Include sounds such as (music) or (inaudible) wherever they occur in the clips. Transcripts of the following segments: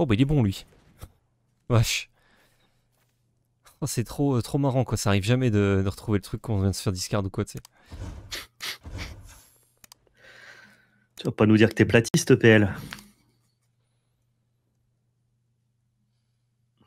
Oh bah il est bon lui. Vache. Oh, c'est trop, euh, trop marrant quoi, ça arrive jamais de, retrouver le truc qu'on vient de se faire discard ou quoi, tu sais. Tu vas pas nous dire que t'es platiste, e PL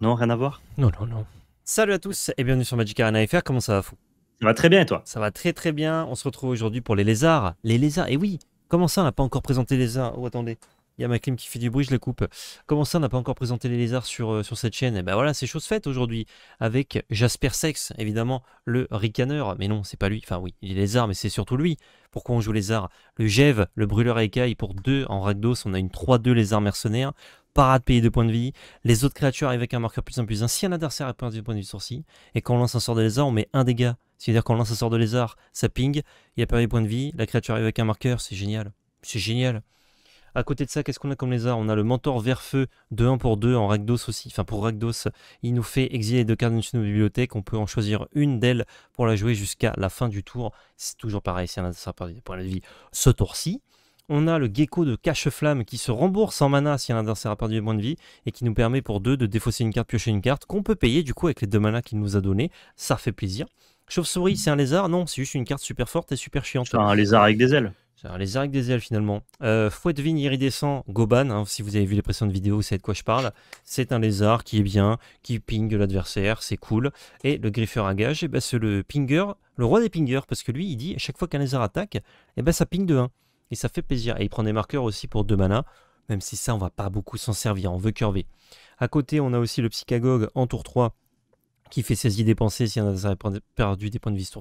Non, rien à voir Non, non, non. Salut à tous et bienvenue sur Magic Arena FR, comment ça va fou Ça va très bien et toi Ça va très très bien, on se retrouve aujourd'hui pour les lézards. Les lézards, et eh oui Comment ça on n'a pas encore présenté les lézards Oh attendez, il y a ma qui fait du bruit, je la coupe. Comment ça, on n'a pas encore présenté les lézards sur, euh, sur cette chaîne Et eh ben voilà, c'est chose faite aujourd'hui avec Jasper Sex, évidemment, le ricaneur. Mais non, c'est pas lui. Enfin, oui, il est lézard, mais c'est surtout lui. Pourquoi on joue lézard Le Jev, le brûleur à pour 2 en ragdos On a une 3-2 lézard mercenaire. Parade payer de points de vie. Les autres créatures arrivent avec un marqueur plus en plus Ainsi, Si un adversaire a perdu 2 points de vie sourcil. Et quand on lance un sort de lézard, on met un dégât. C'est-à-dire qu'on lance un sort de lézard, ça ping, il a perdu des points de vie, la créature arrive avec un marqueur, c'est génial. C'est génial. À côté de ça, qu'est-ce qu'on a comme lézard On a le mentor Feu de 1 pour 2 en ragdos aussi. Enfin, pour ragdos il nous fait exiler deux cartes d'une bibliothèque. On peut en choisir une d'elles pour la jouer jusqu'à la fin du tour. C'est toujours pareil, si un des points de vie ce tour-ci. On a le gecko de cache-flamme qui se rembourse en mana si un adversaire a perdu des points de vie et qui nous permet pour deux de défausser une carte, piocher une carte qu'on peut payer du coup avec les deux manas qu'il nous a donné. Ça fait plaisir. Chauve-souris, c'est un lézard Non, c'est juste une carte super forte et super chiante. C'est un lézard avec des ailes les avec des ailes finalement. Euh, fouet de vigne iridescent, Goban, hein, si vous avez vu les précédentes vidéos, vous savez de quoi je parle. C'est un lézard qui est bien, qui ping l'adversaire, c'est cool. Et le griffeur à gage, eh ben, c'est le pinger, le roi des pingers, parce que lui il dit à chaque fois qu'un lézard attaque, et eh ben, ça ping de 1. Et ça fait plaisir. Et il prend des marqueurs aussi pour 2 mana, même si ça on va pas beaucoup s'en servir, on veut curver. À côté on a aussi le psychagogue en tour 3 qui fait saisir des pensées si on a perdu des points de vie ce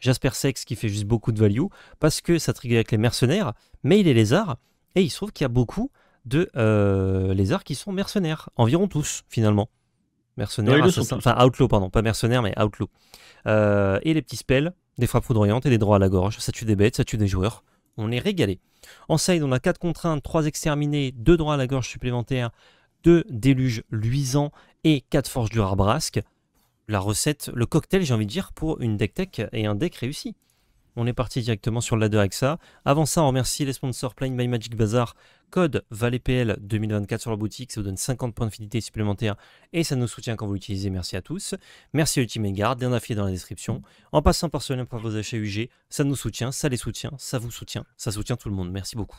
Jasper Sex qui fait juste beaucoup de value parce que ça trigger avec les mercenaires, mais il est lézard et il se trouve qu'il y a beaucoup de euh, lézards qui sont mercenaires, environ tous finalement. Mercenaires, enfin outlaw, pardon, pas mercenaires mais outlaw. Euh, et les petits spells, des frappes foudroyantes et des droits à la gorge, ça tue des bêtes, ça tue des joueurs. On est régalé. En side, on a 4 contraintes, 3 exterminés, 2 droits à la gorge supplémentaires, 2 déluges luisants et 4 forges du rare Harbrasque la recette, le cocktail, j'ai envie de dire, pour une deck tech et un deck réussi. On est parti directement sur la 2 ça. Avant ça, on remercie les sponsors Playing by Magic Bazaar, code pl 2024 sur la boutique, ça vous donne 50 points de fidélité supplémentaires et ça nous soutient quand vous l'utilisez. Merci à tous. Merci Ultimate Guard, lien affilé dans la description. En passant par ce lien pour vos achats UG, ça nous soutient, ça les soutient, ça vous soutient, ça soutient tout le monde. Merci beaucoup.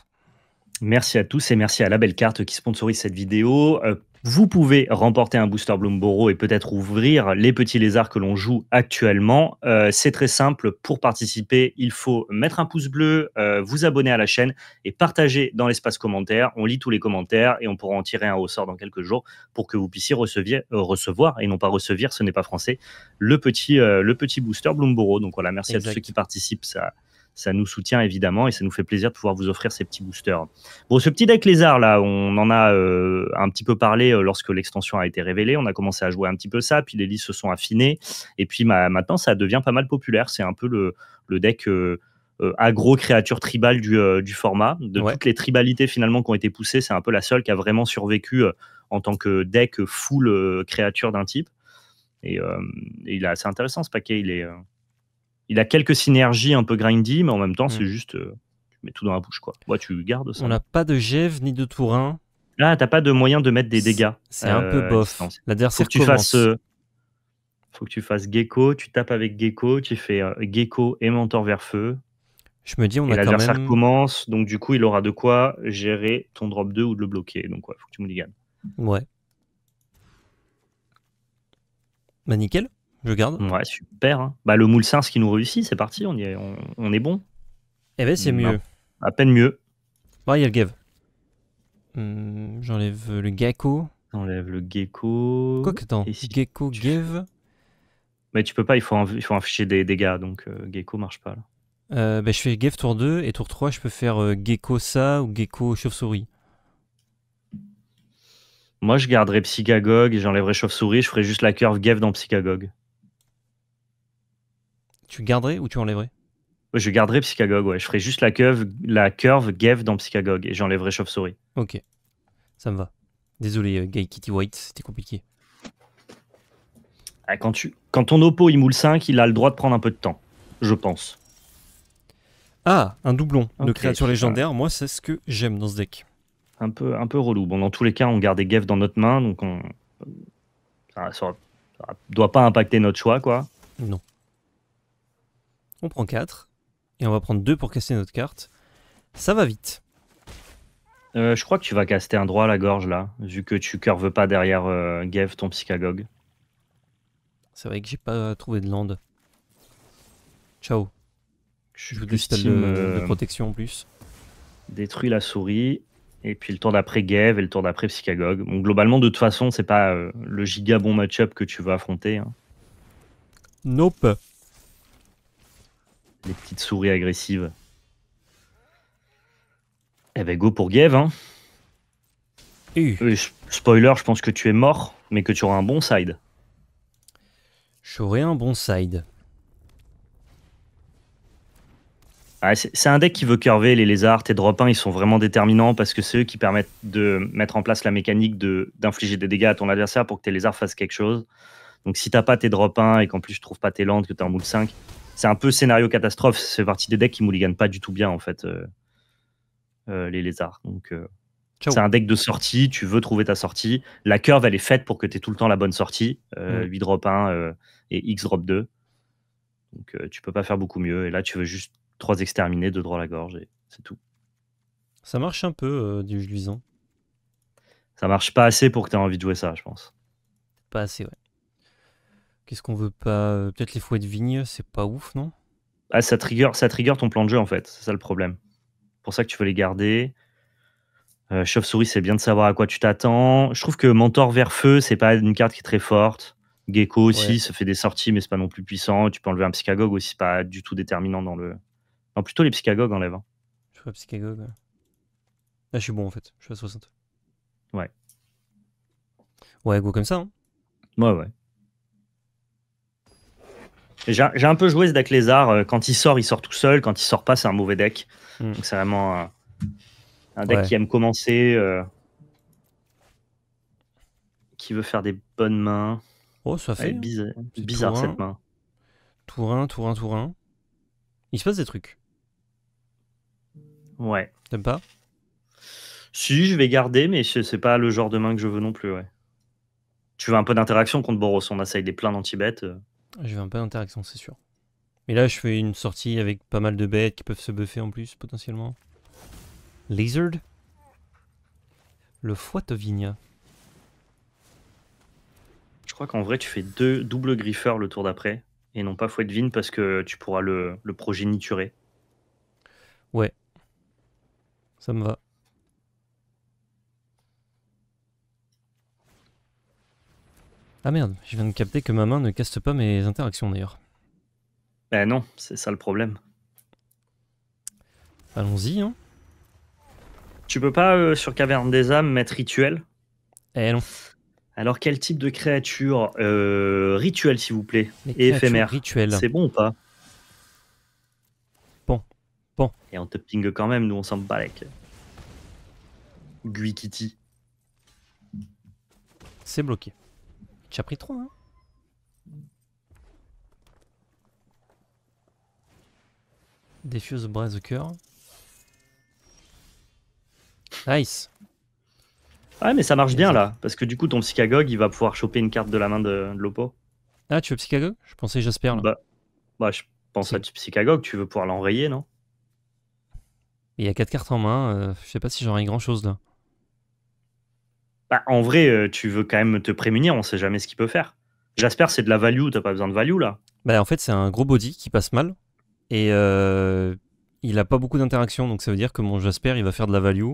Merci à tous et merci à la belle carte qui sponsorise cette vidéo. Euh, vous pouvez remporter un booster Bloomboro et peut-être ouvrir les petits lézards que l'on joue actuellement. Euh, c'est très simple. Pour participer, il faut mettre un pouce bleu, euh, vous abonner à la chaîne et partager dans l'espace commentaire. On lit tous les commentaires et on pourra en tirer un au sort dans quelques jours pour que vous puissiez recevoir et non pas recevoir, ce n'est pas français, le petit, le petit booster Bloomboro. Donc voilà, merci à tous ceux qui participent. Ça, ça nous soutient évidemment et ça nous fait plaisir de pouvoir vous offrir ces petits boosters. Bon, ce petit deck lézard là, on en a euh, un petit peu parlé euh, lorsque l'extension a été révélée. On a commencé à jouer un petit peu ça, puis les listes se sont affinées. Et puis maintenant, ça devient pas mal populaire. C'est un peu le, deck. Euh, agro créature tribale du, format. De toutes les tribalités finalement qui ont été poussées, c'est un peu la seule qui a vraiment survécu en tant que deck full créature d'un type. Et, et il est assez intéressant ce paquet. Il est, il a quelques synergies un peu grindy, mais en même temps, c'est mm. juste. Euh, tu mets tout dans la bouche, quoi. Moi, tu gardes ça. On n'a pas de Gève ni de Tourin. Là, ah, t'as pas de moyen de mettre des dégâts. C'est un peu euh, bof. L'adversaire que tu fasses euh, faut que tu fasses Gecko, tu tapes avec Gecko, tu fais Gecko et Mentor vers feu. Je me dis, on a quand l'adversaire commence, donc du coup, il aura de quoi gérer ton drop 2 ou de le bloquer. Donc, ouais, faut que tu mulliganes. Ouais. Bah, nickel je garde. Ouais, super. Hein. Bah, le moule ce qui nous réussit, c'est parti, on, est, on, est bon. Eh ben, c'est mieux. à peine mieux. Bon, il y a le Gav. Hmm, j'enlève le Gecko. J'enlève le Gecko. Quoi que t'en... Gecko, Mais tu peux pas, il faut faut afficher des dégâts, donc euh, Gecko marche pas. Là. Euh, ben, je fais gave tour 2 et tour 3, je peux faire euh, Gecko ça ou Gecko chauve-souris. Moi, je garderais Psychagogue, j'enlèverais Chauve-souris, je ferais juste la curve gave dans Psychagogue. Tu garderais ou tu enlèverais Je garderais Psychagogue, ouais. Je ferais juste la curve, la curve Gev dans Psychagogue et j'enlèverais Chauve-souris. Ok, ça me va. Désolé, euh, Gay Kitty White, c'était compliqué. Ah, quand, tu... quand ton oppo il moule 5, il a le droit de prendre un peu de temps, je pense. Ah, un doublon de créature légendaire, moi c'est ce que j'aime dans ce deck. Un peu, un peu relou. Bon, dans tous les cas, on gardait Gev dans notre main, donc on. Ça, doit pas impacter notre choix, quoi. Non. On prend 4. Et on va prendre 2 pour casser notre carte. Ça va vite. Euh, je crois que tu vas caster un droit à la gorge là, vu que tu curves pas derrière euh, gave ton psychagogue. C'est vrai que j'ai pas trouvé de land. Ciao. Je joue du style de, euh, protection en plus. Détruis la souris, et puis le tour d'après Gev et le tour d'après Psychagogue. globalement, de toute façon, c'est pas le giga bon match-up que tu veux affronter. Hein. Nope les petites souris agressives. Eh ben, go pour Gave, hein. spoiler, je pense que tu es mort, mais que tu auras un bon side. J'aurai un bon side. c'est un deck qui veut curver les lézards, tes drop 1 ils sont vraiment déterminants parce que c'est eux qui permettent de mettre en place la mécanique d'infliger des dégâts à ton adversaire pour que tes lézards fassent quelque chose. Donc si t'as pas tes drop 1 et qu'en plus tu trouves pas tes landes, que t'es en moule 5, c'est un peu scénario catastrophe. C'est parti des decks qui mouliganent pas du tout bien, en fait, euh, euh, les lézards. Donc, euh, c'est un deck de sortie. Tu veux trouver ta sortie. La curve, elle est faite pour que tu aies tout le temps la bonne sortie. 8 mm. drop 1 et X drop 2. Donc, tu peux pas faire beaucoup mieux. Et là, tu veux juste 3 exterminés, 2 droits à la gorge, et c'est tout. Ça marche un peu, du luisant. Ça marche pas assez pour que tu aies envie de jouer ça, je pense. Pas assez, ouais. Qu'est-ce qu'on veut pas euh, Peut-être les fouets de vigne, c'est pas ouf, non Ah, ça trigger, ça ton plan de jeu en fait. C'est ça le problème. Pour ça que tu veux les garder. Euh, chauve-souris, c'est bien de savoir à quoi tu t'attends. Je trouve que Mentor vers feu, c'est pas une carte qui est très forte. Gecko aussi, se ça fait des sorties, mais c'est pas non plus puissant. Tu peux enlever un Psychagogue aussi, c'est pas du tout déterminant dans le. Non, plutôt les Psychagogues enlèvent. Hein. Je vois Psychagogue. Là, ah, je suis bon en fait. Je suis à 60. Ouais. Ouais, go comme ça. Hein. Ouais, ouais. J'ai un peu joué ce deck lézard. Euh, quand il sort, il sort tout seul. Quand il sort pas, c'est un mauvais deck. Hmm. c'est vraiment un, deck qui aime commencer, euh, qui veut faire des bonnes mains. Oh, ça fait. bizarre, cette main. Tour 1, tour 1, tour 1. Il se passe des trucs. Ouais. T'aimes pas Si, je vais garder, mais c'est pas le genre de main que je veux non plus, Tu veux un peu d'interaction contre Boros, on a ça, il est d'anti-bêtes. Euh vais un peu d'interaction, c'est sûr. Mais là, je fais une sortie avec pas mal de bêtes qui peuvent se buffer en plus, potentiellement. Lizard Le foie Je crois qu'en vrai, tu fais deux doubles griffeurs le tour d'après, et non pas fouet de vigne parce que tu pourras le, le progéniturer. Ouais. Ça me va. Ah merde, je viens de capter que ma main ne casse pas mes interactions d'ailleurs. Ben non, c'est ça le problème. Allons-y. Hein. Tu peux pas, euh, sur Caverne des âmes, mettre rituel Eh non. Alors quel type de créature euh, Rituel, s'il vous plaît. Et éphémère. Rituel. C'est bon ou pas Bon. Bon. Et on te ping quand même, nous on s'en bat avec. Guikiti. C'est bloqué. Tu pris 3, hein Defuse braise cœur. Nice. Ouais, mais ça marche bien là, parce que du coup, ton psychagogue, il va pouvoir choper une carte de la main de, l'Opo. Ah, tu veux psychagogue Je pensais Jasper là. Bah, bah je pense à psychagogue, tu veux pouvoir l'enrayer, non Il y a 4 cartes en main, euh, je sais pas si j'aurai grand chose là. Bah, en vrai, euh, tu veux quand même te prémunir, on sait jamais ce qu'il peut faire. Jasper, c'est de la value, t'as pas besoin de value là. Bah, en fait, c'est un gros body qui passe mal et euh, il a pas beaucoup d'interactions, donc ça veut dire que mon Jasper, il va faire de la value.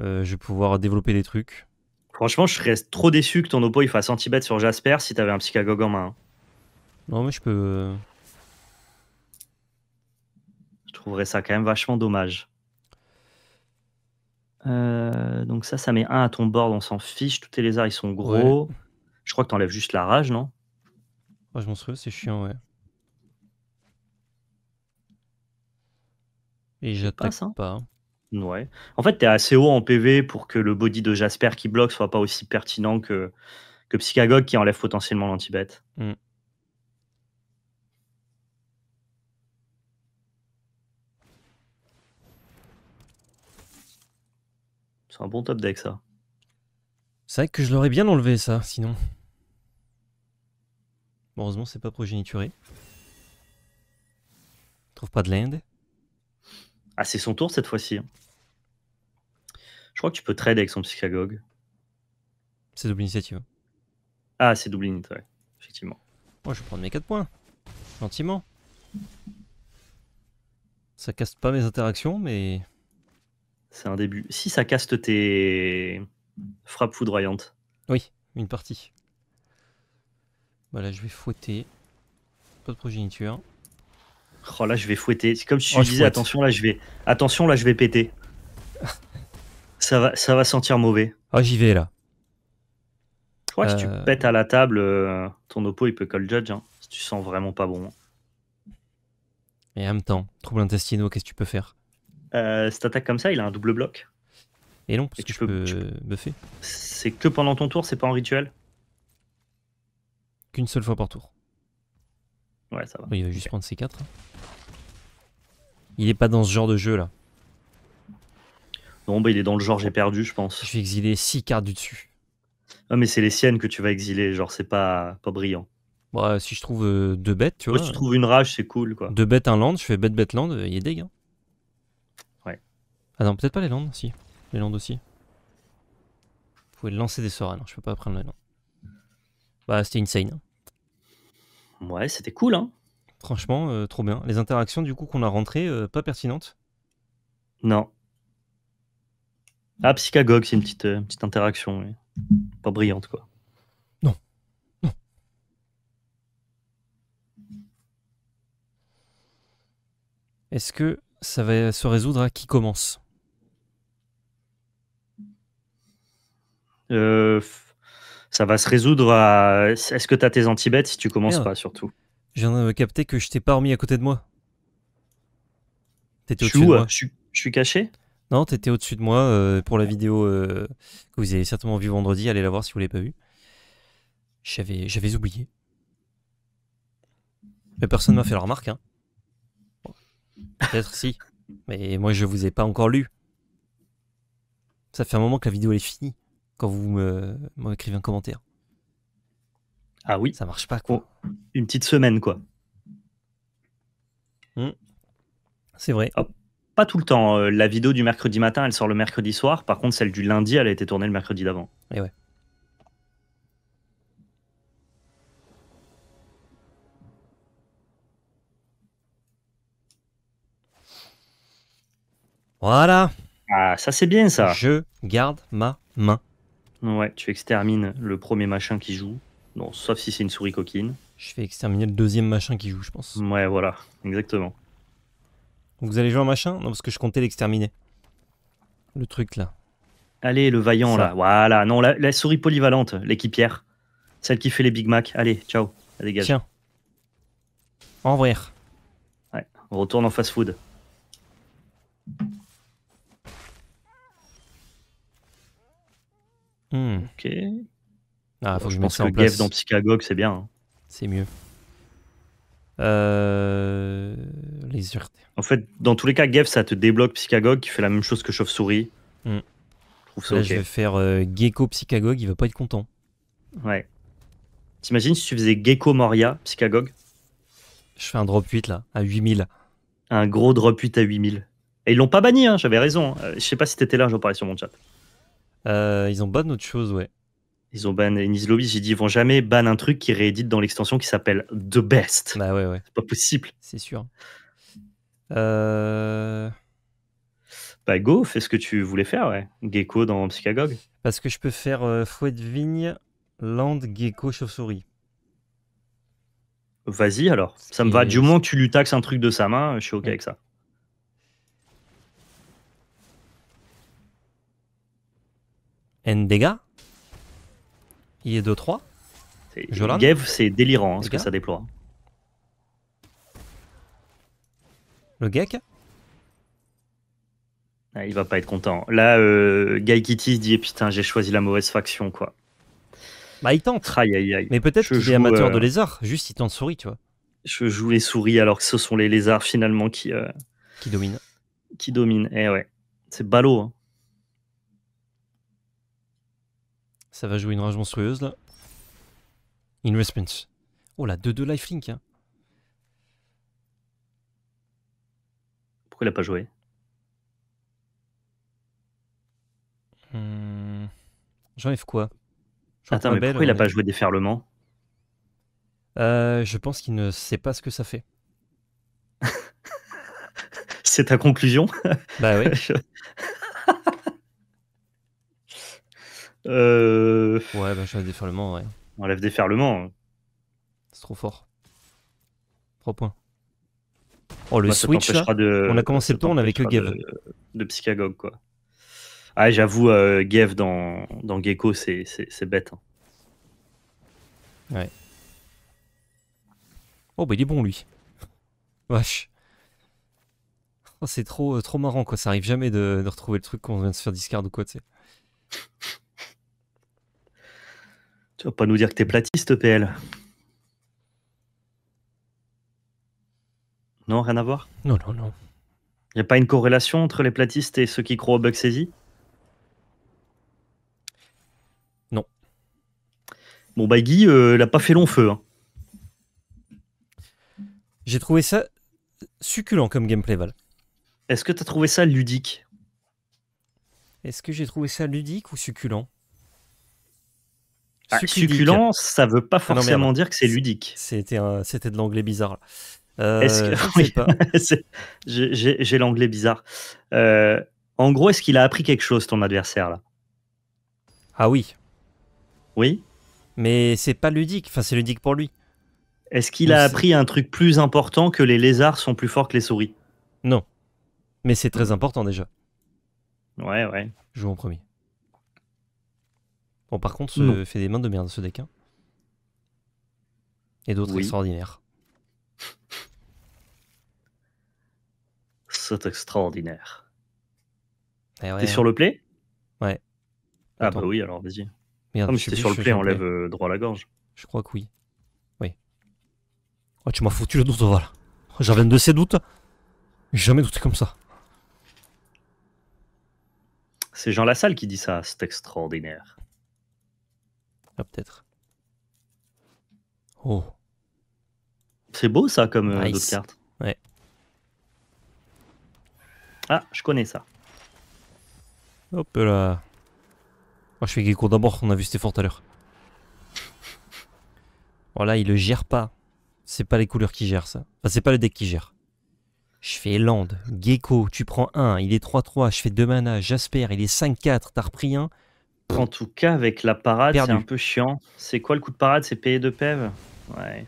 Euh, je vais pouvoir développer des trucs. Franchement, je serais trop déçu que ton oppo il fasse anti-bet sur Jasper si t'avais un psychagogue en main. Hein. Non, mais je peux. Je trouverais ça quand même vachement dommage. Euh, donc ça, ça met un à ton board, on s'en fiche. Tous tes lézards, ils sont gros. Je crois que t'enlèves juste la rage, non Rage monstrueux, c'est chiant, ouais. Et j'attaque pas, hein. pas. Ouais. En fait, t'es assez haut en PV pour que le body de Jasper qui bloque soit pas aussi pertinent que, que qui enlève potentiellement l'antibête. Mm. un bon top deck, ça. C'est vrai que je l'aurais bien enlevé, ça, sinon. heureusement, c'est pas progénituré. Trouve pas de land. Ah, c'est son tour cette fois-ci. Hein. Je crois que tu peux trade avec son Psychagogue. C'est double initiative. Ah, c'est double initiative. Effectivement. Moi, je vais prendre mes 4 points. Gentiment. Ça casse pas mes interactions, mais c'est un début. Si ça caste tes frappes foudroyantes. Oui, une partie. Voilà, je vais fouetter. Pas de progéniture. Oh là, je vais fouetter. C'est comme si oh, je disais attention là, je vais attention là, je vais péter. (laughs) ça va ça va sentir mauvais. Ah, oh, j'y vais là. Je que si tu euh. pètes à la table, euh, ton oppo il peut call judge hein. si tu sens vraiment pas bon. Hein. Et en même temps, trouble intestinaux, qu'est-ce que tu peux faire euh, cette attaque comme ça, il a un double bloc. Et non, parce que tu peux, buffer. C'est que pendant ton tour, c'est pas en rituel Qu'une seule fois par tour. Ouais, ça va. Il va juste prendre ses 4. Hein. Il est pas dans ce genre de jeu là. Non, bah il est dans le genre j'ai perdu, je pense. Je vais exiler 6 cartes du dessus. Ah, mais c'est les siennes que tu vas exiler, genre c'est pas, pas brillant. Bah, si je trouve euh, deux bêtes, tu vois. Moi, si tu trouves une rage, c'est cool quoi. Deux bêtes, un land, je fais bête, bête, land, il est dégueu. Hein. Ah non, peut-être pas les landes, si. Les landes aussi. Vous pouvez lancer des sorts, hein. non, je peux pas prendre les landes. Bah, c'était insane. Hein. Ouais, c'était cool, hein. Franchement, euh, trop bien. Les interactions, du coup, qu'on a rentrées, euh, pas pertinentes Non. Ah, psychagogue, c'est une petite, euh, petite interaction, Pas brillante, quoi. Non. Non. Est-ce que ça va se résoudre à qui commence Euh, ça va se résoudre à. Est-ce que tu as tes antibêtes si tu commences pas, surtout j'ai viens de capter que je t'ai pas remis à côté de moi. T'étais au-dessus de euh, moi. Je, suis caché Non, t'étais au-dessus de moi euh, pour la vidéo que vous avez certainement vu vendredi. Allez la voir si vous l'avez pas vue. J'avais, oublié. Mais personne m'a fait la remarque. Hein. Peut-être si. Mais moi, je vous ai pas encore lu. Ça fait un moment que la vidéo est finie quand vous m'écrivez un commentaire. Ah oui Ça marche pas, une petite semaine, quoi. Hum. C'est vrai. pas tout le temps. Euh, la vidéo du mercredi matin, elle sort le mercredi soir. Par contre, celle du lundi, elle a été tournée le mercredi d'avant. Et eh ouais. Voilà. Ah, ça c'est bien ça. Je garde ma main. Ouais, tu extermines le premier machin qui joue. Non, sauf si c'est une souris coquine. Je vais exterminer le deuxième machin qui joue, je pense. Ouais, voilà, exactement. vous allez jouer un machin Non, parce que je comptais l'exterminer. Le truc là. Allez, le vaillant là. Voilà, non, la, souris polyvalente, l'équipière. Celle qui fait les Big Mac. Allez, ciao. Ça dégage. Tiens. Ouais, on retourne en fast-food. Hmm. Ok. Ah, que je, pense que, Gev dans Psychagogue c'est bien. Hein. C'est mieux. Euh, les urtes. En fait, dans tous les cas, Gev ça te débloque Psychagogue qui fait la même chose que Chauve-souris. Hmm. Je trouve ça Là, je vais faire euh, Gecko Psychagogue il va pas être content. Ouais. T'imagines si tu faisais Gecko Moria Psychagogue Je fais un drop 8 là, à 8000. Un gros drop 8 à 8000. Et ils l'ont pas banni, hein, j'avais raison. Hein. Euh, je sais pas si t'étais là, j'en parlais sur mon chat. Euh, ils ont ban autre chose, ouais. Ils ont ban Ennis Lobby. J'ai dit, ils vont jamais ban un truc qui réédite dans l'extension qui s'appelle The Best. Bah ouais, ouais. C'est pas possible. C'est sûr. Euh... Bah go, fais ce que tu voulais faire, ouais. Gecko dans Psychagogue Parce que je peux faire euh, fouet de vigne, land, gecko, chauve-souris. Vas-y alors, ça me va. Du moins que tu lui taxes un truc de sa main, je suis ok avec ça. N dégâts. Il est 2-3. Gev, c'est délirant hein, ce que ça déploie. Le Gek ah, Il va pas être content. Là, euh, Guy dit eh, Putain, j'ai choisi la mauvaise faction, quoi. Bah, il tente. Mais peut-être qu'il est amateur euh, de lézards, juste il tente souris, tu vois. Je joue les souris alors que ce sont les lézards finalement qui. Euh, qui dominent. Qui dominent, eh ouais. C'est ballot. Hein. Ça va jouer une rage monstrueuse là. In response. Oh là, 2-2 lifelink. Hein. Pourquoi il a pas joué hmm. J'enlève quoi Attends, pourquoi il a pas joué déferlement euh, Je pense qu'il ne sait pas ce que ça fait. (laughs) C'est ta conclusion Bah oui. (laughs) Euh... Ouais, bah, je déferlement, ouais. On Enlève déferlement. C'est trop fort. 3 points. Oh, le switch, on a commencé le tour, on avait que Gev. De, Psychagogue, quoi. Ah, j'avoue, euh, Gev dans, Gecko, c'est bête. Hein. Ouais. Oh, bah, il est bon, lui. Vache. Oh, c'est trop, euh, trop marrant, quoi. Ça arrive jamais de, de retrouver le truc qu'on vient de se faire discard ou quoi, tu sais. Tu vas pas nous dire que t'es platiste, PL Non, rien à voir Non, non, non. Il n'y a pas une corrélation entre les platistes et ceux qui croient au bug saisi Non. Bon, bah Guy, euh, il n'a pas fait long feu. Hein. J'ai trouvé ça succulent comme gameplay, Val. Est-ce que tu as trouvé ça ludique Est-ce que j'ai trouvé ça ludique ou succulent ah, succulent, ça veut pas ah, forcément dire que c'est ludique. C'était de l'anglais bizarre. J'ai l'anglais bizarre. Euh, en gros, est-ce qu'il a appris quelque chose, ton adversaire là Ah oui. Oui. Mais c'est pas ludique. Enfin, c'est ludique pour lui. Est-ce qu'il a appris un truc plus important que les lézards sont plus forts que les souris Non. Mais c'est très important déjà. Ouais, ouais. Joue en premier. Bon, par contre, fait des mains de merde, ce deck. Hein. Et d'autres extraordinaires. C'est (laughs) extraordinaire. Eh t'es hein. sur le play Ouais. Ah bah oui, alors vas-y. Merde, non, ah, mais t'es sur le play, enlève euh, droit la gorge. Je crois que oui. Oui. Oh, tu m'as foutu le doute, voilà. J'avais de ces doutes. J'ai jamais douté comme ça. C'est Jean Lassalle qui dit ça, c'est extraordinaire. Ah, peut-être. Oh. C'est beau ça comme euh, d'autres cartes. Ouais. Ah, je connais ça. Hop là. Ah, je fais Gecko d'abord, on a vu c'était fort tout à l'heure. Voilà, oh il le gère pas. C'est pas les couleurs qui gèrent ça. c'est pas le deck qui gère. Je fais Land, Gecko, tu prends 1, il est 3-3, je fais 2 mana, Jasper, il est 5-4, t'as repris un en tout cas, avec la parade, c'est un peu chiant. C'est quoi le coup de parade C'est payer de PEV Ouais.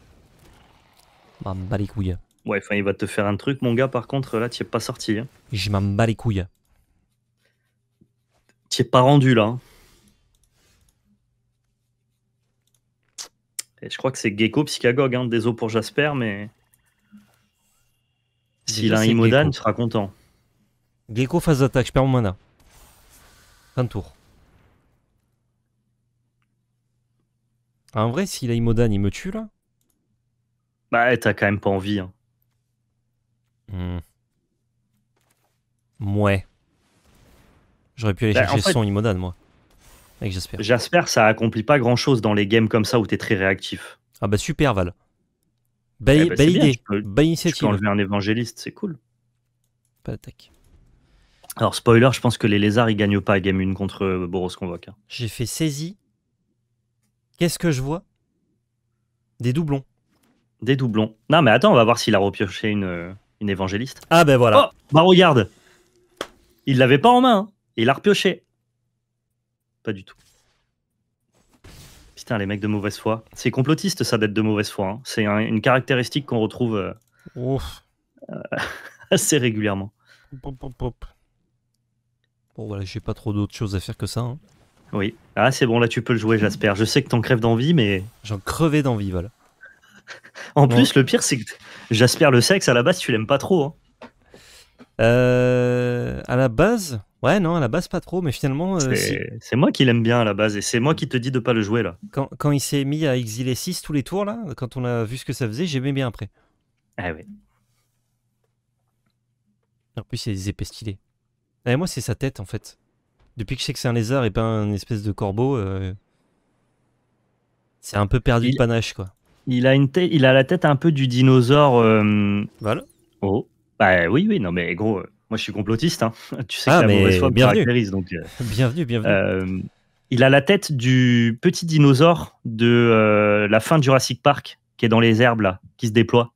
M'en bats les couilles. Ouais, enfin, il va te faire un truc, mon gars. Par contre, là, tu es pas sorti. Hein. Je m'en bats les couilles. T'y es pas rendu, là. Hein. Et je crois que c'est Gecko psychagogue. hein. Désolé pour Jasper, mais. S'il a un Imodan, tu seras content. Gecko phase d'attaque, je perds mon mana. de tour. Ah, en vrai, si Laimodan il me tue là. Bah, t'as quand même pas envie. Hein. Mouais. Hmm. J'aurais pu aller bah, chercher son Imodan, moi. Avec Jasper. ça accomplit pas grand chose dans les games comme ça où t'es très réactif. Ah bah super, Val. Eh belle, bah, idée. belle initiative. Tu un évangéliste, c'est cool. Pas d'attaque. Alors, spoiler, je pense que les lézards, ils gagnent pas à game 1 contre euh, Boros Convoque. Hein. J'ai fait saisie Qu'est-ce que je vois Des doublons. Des doublons. Non, mais attends, on va voir s'il a repioché une, euh, évangéliste. Ah ben voilà. Oh, bah regarde Il l'avait pas en main, hein. il l'a repioché. Pas du tout. Putain, les mecs de mauvaise foi. C'est complotiste, ça, d'être de mauvaise foi. Hein. C'est une caractéristique qu'on retrouve euh, (laughs) assez régulièrement. Bon, voilà, j'ai pas trop d'autres choses à faire que ça. Hein. Oui. Ah, c'est bon, là, tu peux le jouer, Jasper. Je sais que t'en crèves d'envie, mais. J'en crevais d'envie, voilà. en plus, le pire, c'est que Jasper, le sexe, à la base, tu l'aimes pas trop. Hein. Euh, à la base, ouais, non, à la base, pas trop, mais finalement. Euh, c'est moi qui l'aime bien à la base, et c'est moi qui te dis de pas le jouer là. Quand, il s'est mis à exiler 6 tous les tours, là, quand on a vu ce que ça faisait, j'aimais bien après. Ah oui. En plus, il y a moi, c'est sa tête en fait. Depuis que je sais que c'est un lézard et pas un espèce de corbeau, euh, c'est un peu perdu le panache, quoi. Il a, une il a la tête un peu du dinosaure. Euh, voilà. Oh. Bah oui, oui, non, mais gros, euh, moi je suis complotiste. Hein. (laughs) Tu sais que ah, la mauvaise foi bien Donc, (laughs) bienvenue, bienvenue. il a la tête du petit dinosaure de la fin de Jurassic Park, qui est dans les herbes, là, qui se déploie.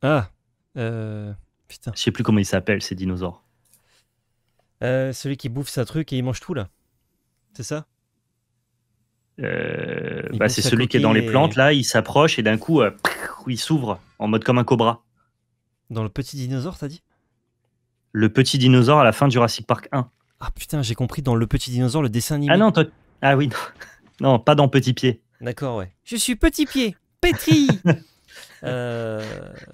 Ah. Euh... Je sais plus comment ils s'appellent, ces dinosaures. Euh, celui qui bouffe sa truc et il mange tout, là. C'est ça euh, bah, C'est celui qui est dans les plantes, là. Il s'approche et d'un coup, euh, il s'ouvre en mode comme un cobra. Dans le petit dinosaure, t'as dit Le petit dinosaure à la fin de Jurassic Park 1. Ah putain, j'ai compris dans le petit dinosaure, le dessin animé. Ah non, toi... Ah oui, non. (laughs) non pas dans Petit Pied. D'accord, ouais. Je suis Petit Pied. Pétri (laughs) Euh,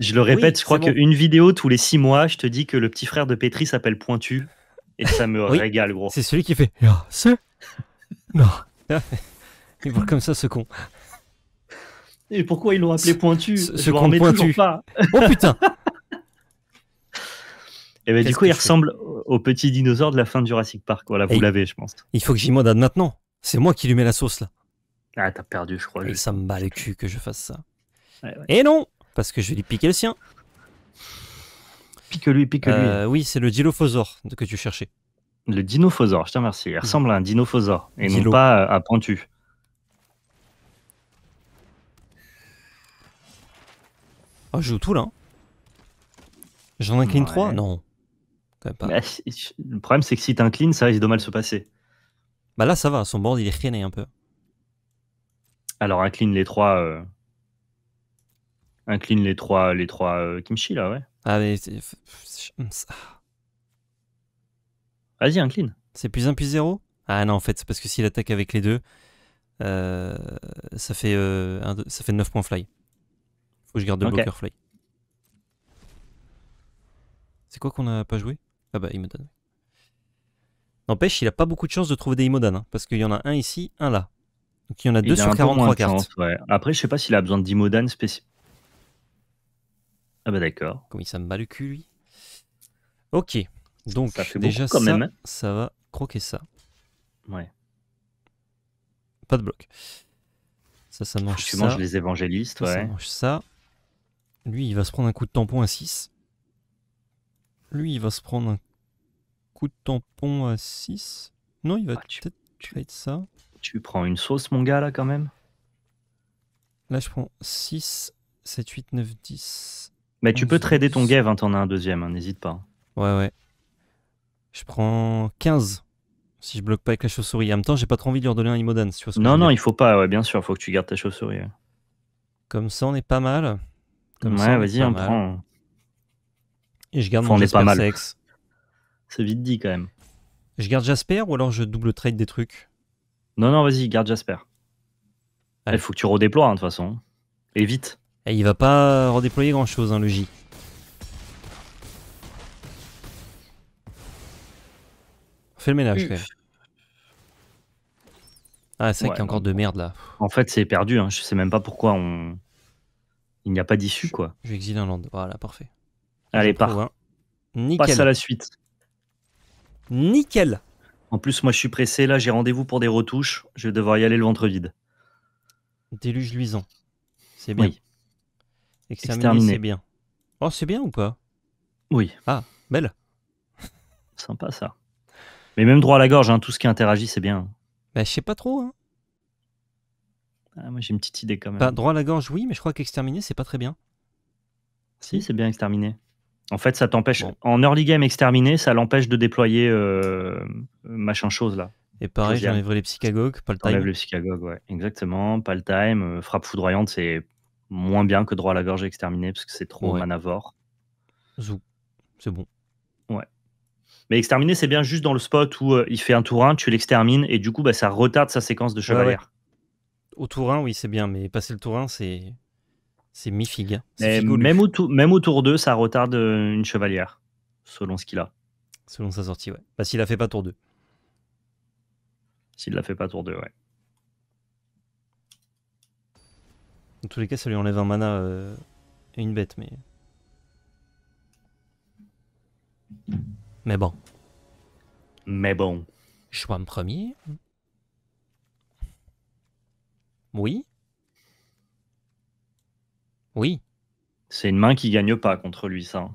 je le répète, je crois qu'une vidéo tous les six mois, je te dis que le petit frère de Petri s'appelle Pointu. Et ça me (laughs) régale, gros. C'est celui qui fait ah, ce Non. (laughs) Il voit comme ça, ce con. Et pourquoi ils l'ont appelé Pointu Ce, ce con Pas. (laughs) oh putain Et eh ben, du coup, il ressemble au petit dinosaure de la fin de Jurassic Park. Voilà, vous l'avez, je pense. Il faut que j'y mandate maintenant. C'est moi qui lui mets la sauce, là. Ah, t'as perdu, je crois. Et ça me bat le cul que je fasse ça. Et non, parce que je vais lui piquer le sien. Pique-lui, pique-lui. Euh, oui, c'est le dilophosaure que tu cherchais. Le dinophosaure, je te remercie. Il mm. ressemble à un dinophosaure et non pas à euh, Pentu. Oh, je joue tout là. Hein. J'en incline trois. 3 Non. Bah, le problème, c'est que si t'inclines, ça risque de mal se passer. Bah là, ça va. Son board, il est rené un peu. Alors, incline les 3. Incline les trois, les trois euh, kimchi là, ouais. Ah hm, Vas-y, incline. c'est plus 1 plus 0 Ah non en fait c'est parce que s'il attaque avec les deux, euh, ça fait euh, ça fait 9 points fly. Faut que je garde le blocker fly. C'est quoi qu'on n'a pas joué Ah bah Imodan. N'empêche il a pas beaucoup de chance de trouver des Imodan hein, parce qu'il y en a un ici, un là. Donc il y en a deux sur 43 cartes. Après, je sais pas s'il a besoin d'imodan spécifique. Ah bah d'accord. Comme il s'en bat le cul, lui. Ok. Donc, déjà, ça, hein. ça va croquer ça. Ouais. Pas de bloc. Ça, ça mange ça. manges les évangélistes, ça, ouais. Ça mange ça. Lui, il va se prendre un coup de tampon à 6. Lui, il va se prendre un coup de tampon à 6. Non, il va ah, peut-être ça. Tu prends une sauce, mon gars, là, quand même Là, je prends 6, 7, 8, 9, 10. Mais tu ah, peux trader ton Gave, hein, t'en as un deuxième, hein, n'hésite pas. Ouais, ouais. Je prends 15 si je bloque pas avec la chauve-souris. En même temps, j'ai pas trop envie de lui donner un Imodan. non, non, il faut pas, ouais, bien sûr, faut que tu gardes ta chauve-souris. Comme ça, on est pas mal. ouais, vas-y, on, prend. Et je garde mon on C'est vite dit quand même. Je garde Jasper ou alors je double trade des trucs Non, non, vas-y, garde Jasper. Il faut que tu redéploies hein, de toute façon. Et vite. Eh, il va pas redéployer grand chose, hein, le J. Fais le ménage, frère. Ah, c'est vrai qu'il y a encore de merde, là. En fait, c'est perdu, hein. je sais même pas pourquoi on... Il n'y a pas d'issue, quoi. Je vais exiler un land, voilà, parfait. Allez, par. Nickel. Passe à la suite. Nickel En plus, moi, je suis pressé, là, j'ai rendez-vous pour des retouches, je vais devoir y aller le ventre vide. Déluge luisant. C'est bien. Exterminé, c'est bien. Oh, c'est bien ou pas Oui. Ah, belle. (laughs) Sympa ça. Mais même droit à la gorge, hein, tout ce qui interagit, c'est bien. Bah, je sais pas trop. Hein. Ah, moi, j'ai une petite idée quand même. Bah, droit à la gorge, oui, mais je crois qu'exterminer, c'est pas très bien. Si, c'est bien exterminé. En fait, ça t'empêche. En early game exterminé, ça l'empêche de déployer euh, euh, machin chose là. Et pareil, j'enlève les psychagogues, pas le time. J'enlève le psychagogues, ouais. Exactement, pas le time. Euh, frappe foudroyante, c'est moins bien que droit à la Verge exterminé parce que c'est trop manavore. Zou, c'est bon. Ouais. Mais exterminé, c'est bien juste dans le spot où euh, il fait un tour 1, tu l'extermines et du coup, bah, ça retarde sa séquence de chevalière. Au tour 1, oui, c'est bien, mais passer le tour 1, c'est. C'est mi hein. Même, au même au tour 2, ça retarde euh, une chevalière, selon ce qu'il a. Selon sa sortie, ouais. Bah, s'il a fait pas tour 2. S'il l'a fait pas tour 2, ouais. Dans tous les cas, ça lui enlève un mana euh, et une bête, mais. Mais bon. Mais bon. Choix premier. Oui. Oui. C'est une main qui gagne pas contre lui, ça.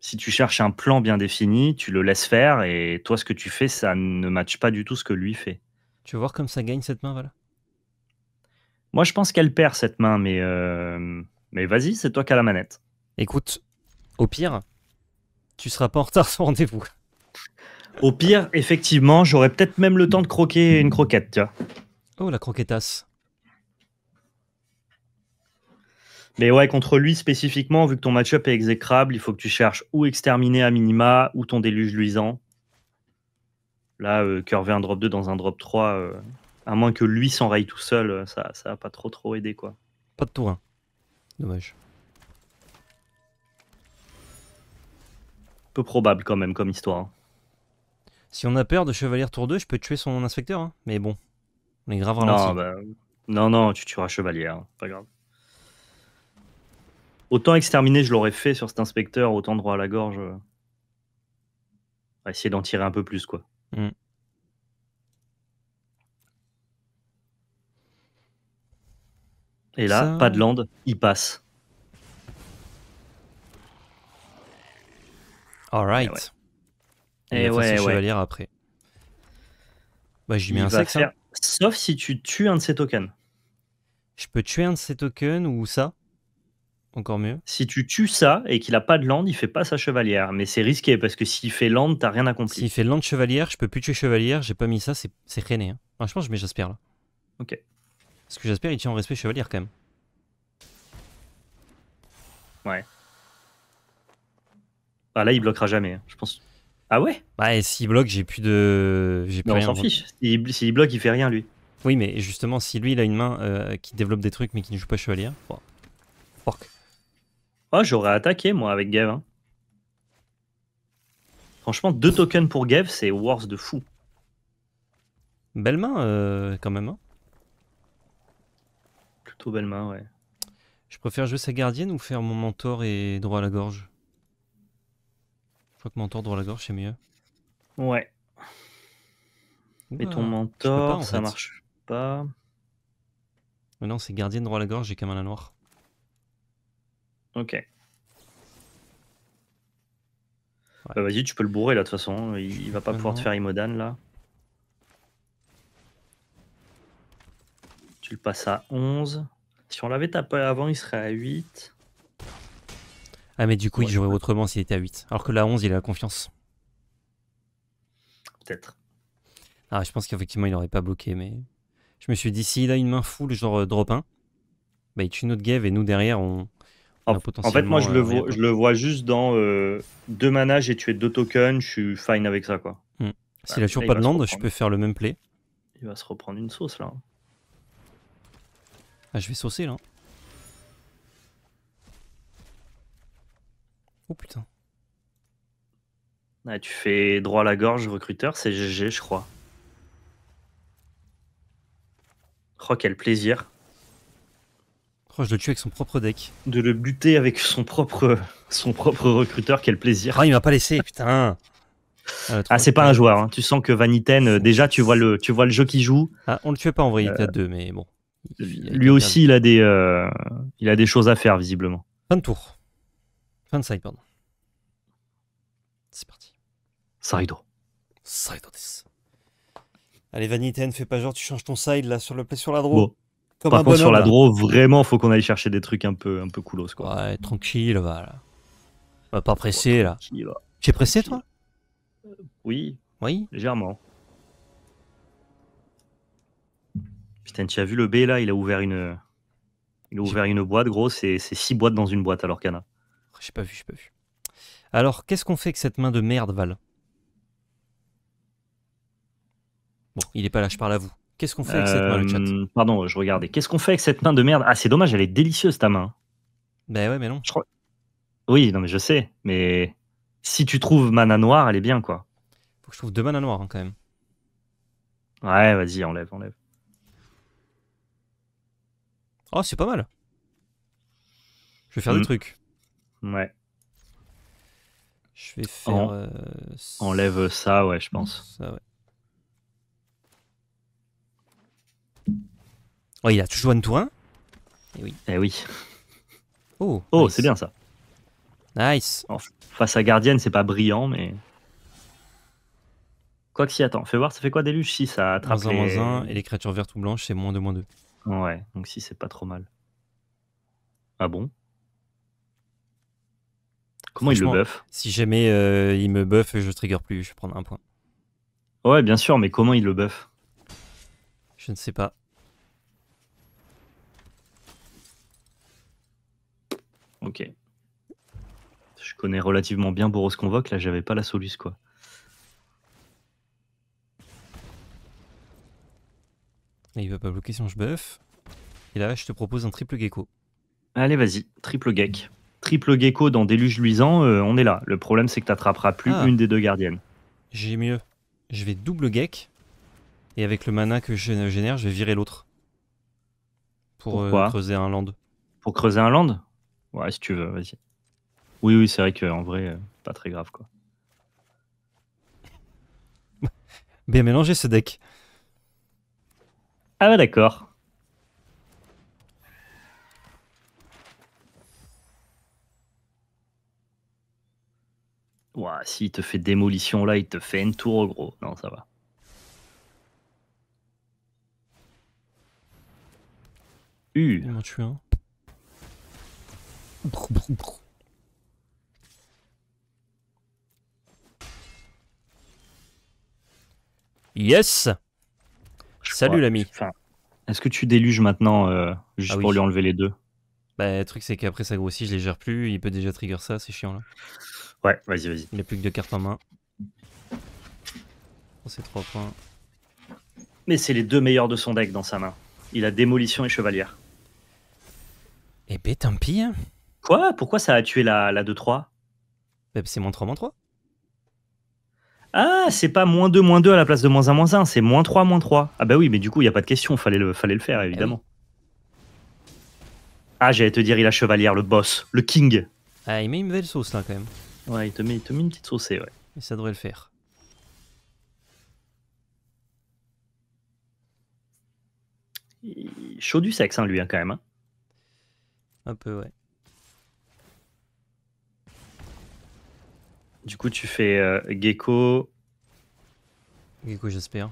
Si tu cherches un plan bien défini, tu le laisses faire et toi, ce que tu fais, ça ne matche pas du tout ce que lui fait. Tu veux voir comme ça gagne cette main, voilà. Moi, je pense qu'elle perd cette main, mais, euh, mais vas-y, c'est toi qui as la manette. Écoute, au pire, tu seras pas en retard sur rendez-vous. Au pire, effectivement, j'aurais peut-être même le temps de croquer une croquette, tu vois. Oh, la croquettasse. Mais ouais, contre lui spécifiquement, vu que ton match-up est exécrable, il faut que tu cherches ou exterminer à minima ou ton déluge luisant. Là, euh, curver un drop 2 dans un drop 3 à moins que lui s'enraye tout seul, euh, ça ça pas trop trop aidé quoi. Pas de tour 1. Dommage. Peu probable quand même comme histoire. Hein. Si on a peur de Chevalier Tour 2, je peux tuer son inspecteur, hein. mais bon. On est grave ralenti. Non, bah, non, non, tu tueras Chevalier, hein. pas grave. Autant exterminer, je l'aurais fait sur cet inspecteur, autant droit à la gorge. Euh, essayer d'en tirer un peu plus, quoi. Mm. Et là, pas de lande, il passe. Alright. Et eh ouais, Et eh ouais, sa après. Bah, j'y mets un sac Sauf si tu tues un de ces tokens. Je peux tuer un de ces tokens ou ça Encore mieux. Si tu tues ça et qu'il a pas de lande, il fait pas sa chevalière. Mais c'est risqué parce que s'il fait land, t'as rien accompli. S'il fait land chevalière, je peux plus tuer chevalière. J'ai pas mis ça, c'est rené. Hein. Franchement, je mets j'espère là. Ok. Parce que j'espère il tient en respect chevalier quand même. Ouais. Ah là, il bloquera jamais, hein, je pense. Ah ouais Bah, s'il bloque, j'ai plus de. J'ai plus non, On s'en fiche. S'il, bloque, il fait rien lui. Oui, mais justement, si lui, il a une main euh, qui développe des trucs mais qui ne joue pas chevalier. Hein, oh. Oh, j'aurais attaqué moi avec Gav. Hein. Franchement, deux tokens pour Gav, c'est worth de fou. Belle main euh, quand même. Hein belle main, ouais. Je préfère jouer sa gardienne ou faire mon mentor et droit à la gorge Je crois que mentor droit à la gorge, c'est mieux. Ouais. Mais ton mentor, ça marche pas. non, c'est gardienne droit à la gorge et la noire. Ok. Bah, vas-y, tu peux le bourrer là de toute façon. Il, va pas pouvoir te faire imodane là. Tu le passes à 11. Si on l'avait tapé avant, il serait à 8. Ah, mais du coup, il jouerait autrement s'il était à 8. Alors que la 11, il a la confiance. Peut-être. Ah, je pense qu'effectivement, il n'aurait pas bloqué, mais je me suis dit, s'il a une main full, genre euh, drop 1, bah, il tue notre Gave et nous derrière, on. en, potentiellement, en fait, moi, euh, je, le vois, juste dans euh, deux et tu es deux tokens, je suis fine avec ça, quoi. Hmm. S'il bah, a toujours pas de land, je peux faire le même play. Il va se reprendre une sauce, là. Hein. Ah, je vais saucer là. Oh putain. tu fais droit à la gorge, recruteur, c'est GG, je crois. Oh, quel plaisir. Oh, je le tue avec son propre deck. De le buter avec son propre, son propre recruteur, quel plaisir. Ah, il m'a pas laissé, putain. ah, ah c'est pas un joueur. Hein. Tu sens que Vaniten, euh, oh. déjà, tu vois, le, tu vois le jeu qui joue. Ah, on le tue pas en vrai, il euh. deux, mais bon. Lui aussi, il a, des, euh, il a des choses à faire, visiblement. Fin de tour. Fin de side pardon C'est parti. Saido. Saido Allez, ne fais pas genre, tu changes ton side là sur le play sur la draw. Bon. Par contre, sur la draw, vraiment, faut qu'on aille chercher des trucs un peu, un peu coolos. Quoi. Ouais, tranquille, voilà On va pas presser là. là. es pressé toi Oui. Oui. Légèrement. Putain, tu as vu le B là, il a ouvert une, il a ouvert une boîte, gros, c'est six boîtes dans une boîte alors cana J'ai pas vu, j'ai pas vu. Alors, qu'est-ce qu'on fait avec cette main de merde, Val Bon, il est pas là, je parle à vous. Qu'est-ce qu'on fait avec cette main, le chat euh, Pardon, je regardais. Qu'est-ce qu'on fait avec cette main de merde Ah, c'est dommage, elle est délicieuse ta main. Ben ouais, mais non. Oui, non, mais je sais. Mais si tu trouves mana noire, elle est bien, quoi. Faut que je trouve deux mana noires, hein, quand même. Ouais, vas-y, enlève, enlève. Oh, c'est pas mal. Je vais faire des mm. trucs. Ouais. Je vais faire. Euh, enlève ça, ouais, je pense. Ça, ouais. Oh, il a toujours un tour Eh oui. Eh oui. Oh, oh c'est bien ça. Nice. face à Gardienne, c'est pas brillant, mais. Quoi que si, attends, fais voir, ça fait quoi déluge si ça attrape 1, les... 1, et les créatures vertes ou blanches, c'est moins de moins 2. Ouais, donc si c'est pas trop mal. Ah bon Comment il le buff Si jamais euh, il me buff, je trigger plus, je vais prendre un point. Ouais, bien sûr, mais comment il le buff Je ne sais pas. Ok. Je connais relativement bien Boros Convoque, là j'avais pas la soluce quoi. Et il va pas bloquer son buff. Et là, je te propose un triple gecko. Allez, vas-y, triple geck. Triple gecko dans déluge luisant, euh, on est là. Le problème, c'est que t'attraperas plus ah. une des deux gardiennes. J'ai mieux. Je vais double geck. Et avec le mana que je génère, je vais virer l'autre. Pour euh, creuser un land. Pour creuser un land Ouais, si tu veux, vas-y. Oui, oui, c'est vrai qu'en vrai, euh, pas très grave, quoi. (laughs) Bien mélangé ce deck. Ah bah d'accord. Ouah, s'il te fait démolition là, il te fait une tour gros. Non, ça va. U. Il hein. Yes Salut l'ami. Enfin, Est-ce que tu déluges maintenant euh, juste ah pour lui enlever les deux Bah, le truc, c'est qu'après ça grossit, je les gère plus. Il peut déjà trigger ça, c'est chiant là. Ouais, vas-y, vas-y. Il n'a plus que deux cartes en main. On oh, c'est trois points. Mais c'est les deux meilleurs de son deck dans sa main. Il a démolition et chevalière. Eh ben, tant pis. Hein. Quoi Pourquoi ça a tué la, 2-3 bah, C'est mon 3 3 ah, c'est pas moins 2, moins 2 à la place de moins 1, moins 1, c'est moins 3, moins 3. Ah bah oui, mais du coup, il n'y a pas de question, fallait le, fallait le faire, eh évidemment. Ah, j'allais te dire, il a chevalière, le boss, le king. Ah, il met une belle sauce là quand même. Ouais, il te met, une petite saucée, ouais. Et ça devrait le faire. Chaud du sexe, hein, lui, hein, quand même. Hein. Un peu, ouais. Du coup, tu fais euh, Gecko. Gecko Jasper.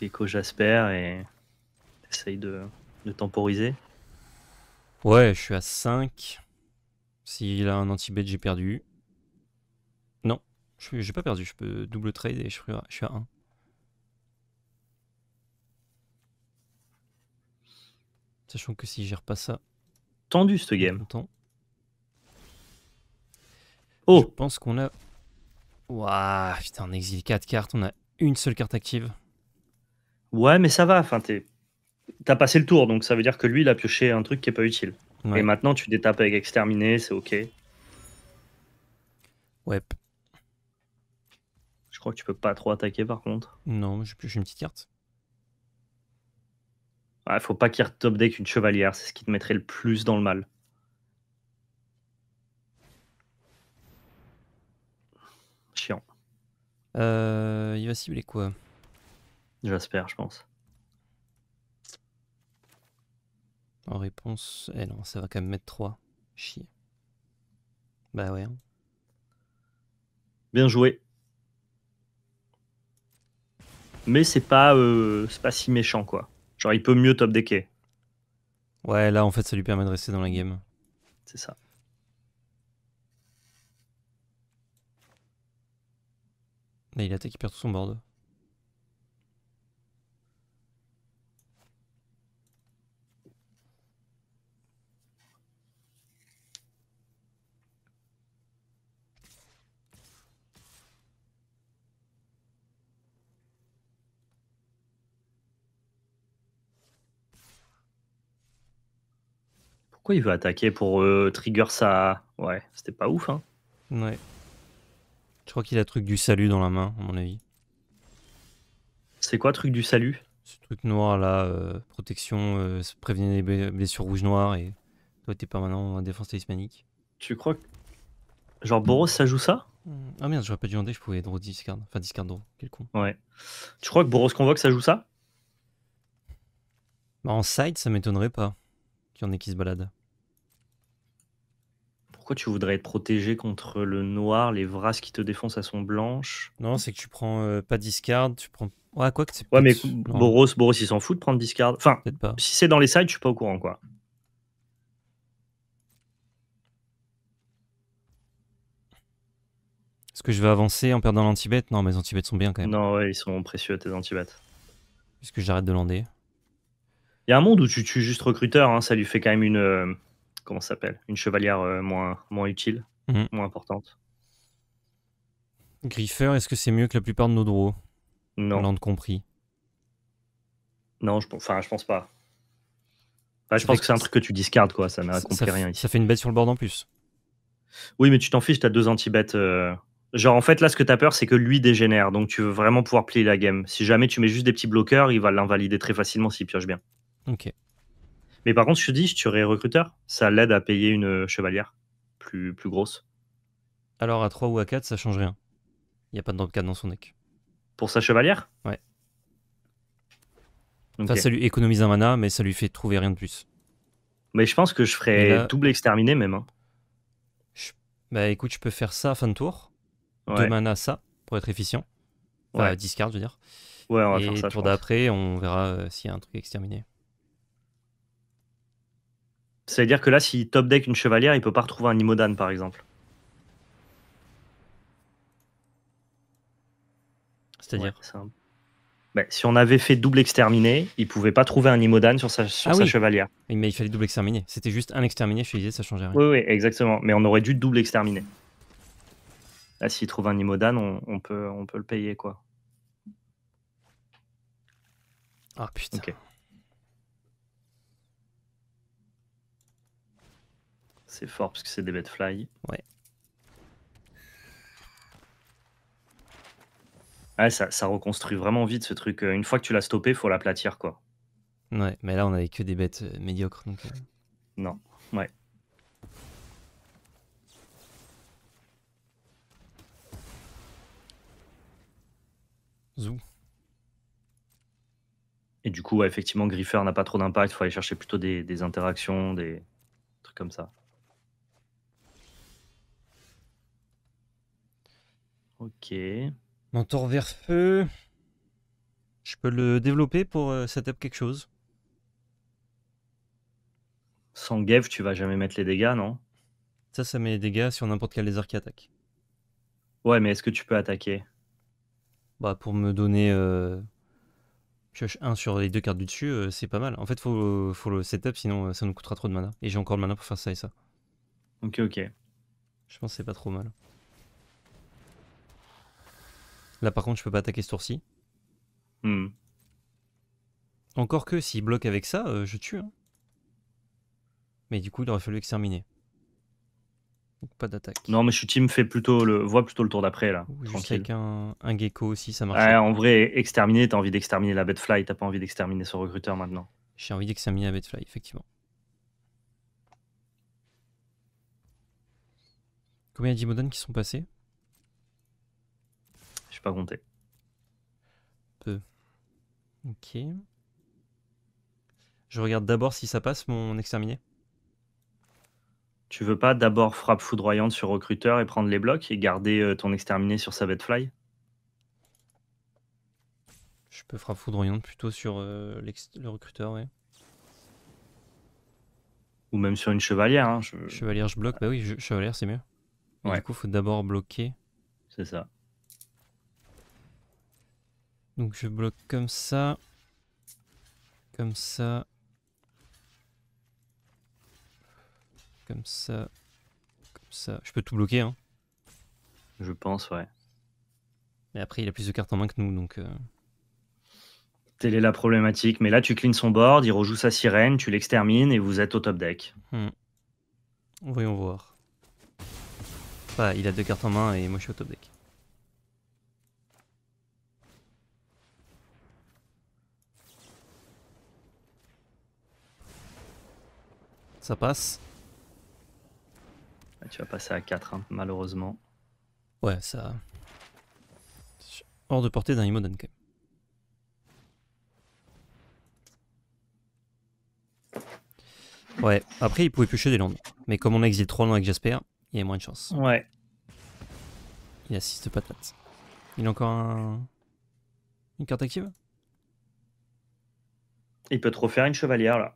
Gecko Jasper et essaye de, temporiser. Ouais, je suis à 5. S'il a un anti-bet, j'ai perdu. Non, je j'ai pas perdu. Je peux double trade et je suis à, 1. Sachant que si je gère pas ça. Tendu ce game. Oh Je pense qu'on a... Waouh, putain, on exile 4 cartes, on a une seule carte active. Ouais, mais ça va, enfin, t'as passé le tour, donc ça veut dire que lui, il a pioché un truc qui est pas utile. Et maintenant, tu détapes avec exterminé, c'est ok. Ouais. Je crois que tu peux pas trop attaquer par contre. Non, j'ai pioché une petite carte. Ouais, faut pas qu'il top deck une chevalière, c'est ce qui te mettrait le plus dans le mal. Chiant. Euh, il va cibler quoi J'espère, je pense. En réponse. Eh non, ça va quand même mettre 3. Chier. Bah ouais. Hein. Bien joué. Mais c'est pas, euh, pas si méchant, quoi. Genre, il peut mieux top decker. Ouais, là, en fait, ça lui permet de rester dans la game. C'est ça. Mais il attaque, il perd tout son board. Pourquoi il veut attaquer pour euh, trigger ça Ouais, c'était pas ouf, hein. Ouais. Je crois qu'il a truc du salut dans la main, à mon avis. C'est quoi truc du salut Ce truc noir là, euh, protection, euh, prévenir les blessures rouges noires et toi t'es permanent en défense talismanique. Tu crois que. Genre Boros ça joue ça mmh. Ah merde, j'aurais pas dû demander, je pouvais draw discard. Enfin discard draw, quel con. Ouais. Tu crois que Boros convoque ça joue ça Bah en side ça m'étonnerait pas qu'il y en ait qui se baladent pourquoi tu voudrais être protégé contre le noir, les vrasses qui te défoncent à son blanche Non, c'est que tu prends euh, pas discard, tu prends. Ouais, quoi que c'est. Ouais, mais Boros, Boros, il s'en fout de prendre discard. Enfin, si c'est dans les sides, je suis pas au courant, quoi. Est-ce que je vais avancer en perdant l'antibet? Non, mes antibets sont bien quand même. Non, ouais, ils sont précieux, tes antibêtes. Est-ce que j'arrête de lander Il y a un monde où tu tues juste recruteur, hein, ça lui fait quand même une. Euh, comment ça s'appelle Une chevalière euh, moins, moins utile, mhm. moins importante. Griffeur, est-ce que c'est mieux que la plupart de nos draws Non. de compris. Non, je, enfin, je pense pas. je pense que, c'est un truc que tu discardes, quoi. Ça ne rien Ça fait une bête sur le bord en plus. Oui, mais tu t'en fiches, t'as deux anti-bêtes. Euh, genre, en fait, là, ce que t'as peur, c'est que lui dégénère. Donc, tu veux vraiment pouvoir plier la game. Si jamais tu mets juste des petits bloqueurs, il va l'invalider très facilement s'il pioche bien. Ok. Mais par contre, je te dis, tu serais recruteur, ça l'aide à payer une euh, chevalière plus, plus grosse. Alors à 3 ou à 4, ça change rien. Il n'y a pas de drop 4 dans son deck. Pour sa chevalière Ouais. ça lui économise un mana, mais ça lui fait trouver rien de plus. Mais je pense que je ferais double exterminé même. Hein. Bah écoute, je peux faire ça à fin de tour. De mana ça, pour être efficient. ouais. discard, je veux dire. Ouais, on va faire ça. tour d'après, on verra euh, s'il y a un truc exterminé. C'est-à-dire que là, s'il top deck une chevalière, il peut pas retrouver un Imodan, par exemple. C'est-à-dire bah, Si on avait fait double exterminé, il pouvait pas trouver un Imodan sur sa, sur ah chevalière. Mais il fallait double exterminé. C'était juste un exterminé je disais, ça changeait rien. Oui, exactement. Mais on aurait dû double exterminer. Là, s'il trouve un Imodan, on, peut, on peut le payer, quoi. Ah putain. Ok. C'est fort parce que c'est des bêtes fly. Ouais. Ouais, ça, ça, reconstruit vraiment vite ce truc. Euh, une fois que tu l'as stoppé, faut l'aplatir quoi. Ouais, mais là on avait que des bêtes euh, médiocres euh. Non, ouais. Zou. Et du coup, effectivement, Griffer n'a pas trop d'impact. Il faut aller chercher plutôt des interactions, des trucs comme ça. Ok. Mentor vers feu. Je peux le développer pour euh, setup quelque chose. Sans Gave, tu vas jamais mettre les dégâts, non Ça, ça met les dégâts sur n'importe quel lézard qui attaque. Ouais, mais est-ce que tu peux attaquer Bah, pour me donner euh, pioche 1 sur les deux cartes du dessus, euh, c'est pas mal. En fait, faut, faut le setup, sinon euh, ça nous coûtera trop de mana. Et j'ai encore le mana pour faire ça et ça. Ok, ok. Je pense que c'est pas trop mal. Là, par contre, je peux pas attaquer ce tour-ci. Hmm. Encore que, s'il bloque avec ça, euh, je tue. Hein. Mais du coup, il aurait fallu exterminer. Donc, pas d'attaque. Non, mais je suis team, fait plutôt le... voit plutôt le tour d'après, là. Ou juste avec un... gecko aussi, ça marche. en vrai, exterminer, t'as envie d'exterminer la Betfly, t'as pas envie d'exterminer son recruteur maintenant. J'ai envie d'exterminer la Betfly, effectivement. Combien de qui sont passés pas Ok. Je regarde d'abord si ça passe mon exterminé. Tu veux pas d'abord frappe foudroyante sur recruteur et prendre les blocs et garder euh, ton exterminé sur sa fly Je peux frappe foudroyante plutôt sur euh, le recruteur, Ou même sur une chevalière. Hein, je... Chevalière, je bloque. Bah oui, je... chevalière, c'est mieux. Ouais. Du coup, faut d'abord bloquer. C'est ça. Donc je bloque comme ça. Comme ça. Comme ça. Comme ça. Je peux tout bloquer, hein Je pense, ouais. Mais après, il a plus de cartes en main que nous, donc... Euh... Telle est la problématique. Mais là, tu cleans son board, il rejoue sa sirène, tu l'extermines et vous êtes au top deck. Hmm. Voyons voir. Enfin, bah, il a deux cartes en main et moi je suis au top deck. Ça passe. Ah, tu vas passer à 4, hein, malheureusement. Ouais, ça. Hors de portée d'un Imodan quand Ouais, après il pouvait piocher des landes. Mais comme on exile trop loin avec Jasper, il y a moins de chance. Ouais. Il assiste pas de Il a encore un... une carte active Il peut trop faire une chevalière là.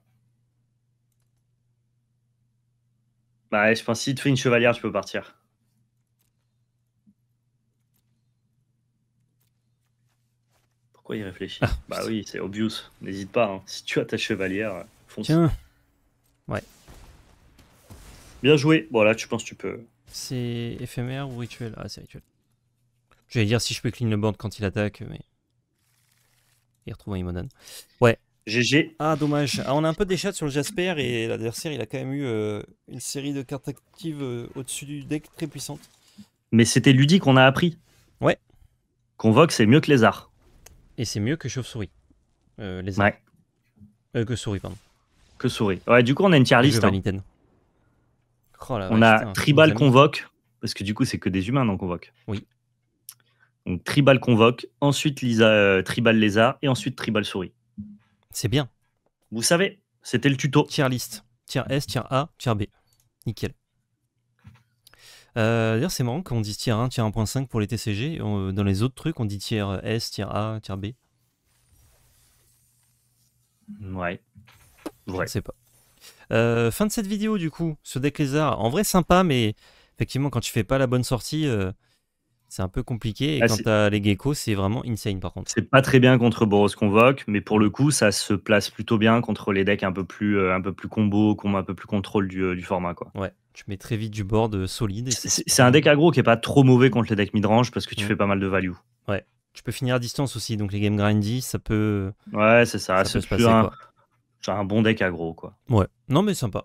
Bah, je pense si tu fais une chevalière, tu peux partir. Pourquoi il réfléchit ah, Bah oui, c'est obvious. N'hésite pas. Hein. Si tu as ta chevalière, euh, fonce. Tiens. Ouais. Bien joué. Bon, là, tu penses tu peux. C'est éphémère ou rituel Ah, c'est rituel. J'allais dire si je peux clean le board quand il attaque, mais. Il retrouve un Imodan. Ouais. GG. Ah, dommage. Ah, on a un peu des chats sur le Jasper et l'adversaire, il a quand même eu euh, une série de cartes actives euh, au-dessus du deck très puissante. Mais c'était ludique, on a appris. Ouais. Convoque, c'est mieux que lézard. Et c'est mieux que chauve-souris. Euh, lézard. Ouais. Euh, que souris, pardon. Que souris. Ouais, du coup, on a une tier list. Hein. Oh on a Tribal Convoque, parce que du coup, c'est que des humains dans Convoque. Oui. Donc Tribal Convoque, ensuite Tribal Lézard et ensuite Tribal Souris. C'est bien. Vous savez, c'était le tuto. Tier list. Tier S, tier A, tier B. Nickel. Euh, d'ailleurs, c'est marrant qu'on dise tier 1, tier 1.5 pour les TCG. Euh, dans les autres trucs, on dit tier euh, S, tier A, tier B. Ouais. Ouais. Je sais pas. fin de cette vidéo, du coup. Ce deck lézard, en vrai, sympa, mais effectivement, quand tu fais pas la bonne sortie, c'est un peu compliqué. Et ah, quand t'as les geckos, c'est vraiment insane par contre. C'est pas très bien contre Boros Convoque, mais pour le coup, ça se place plutôt bien contre les decks un peu plus, euh, un peu plus combo, un peu plus contrôle euh, du, format. Quoi. Ouais, tu mets très vite du board euh, solide. C'est un deck aggro qui est pas trop mauvais contre les decks midrange parce que tu mm. fais pas mal de value. Ouais. Tu peux finir à distance aussi, donc les game grindy, ça peut. Ouais, c'est ça. ça c'est un... bon deck aggro, quoi. Ouais. Non, mais sympa.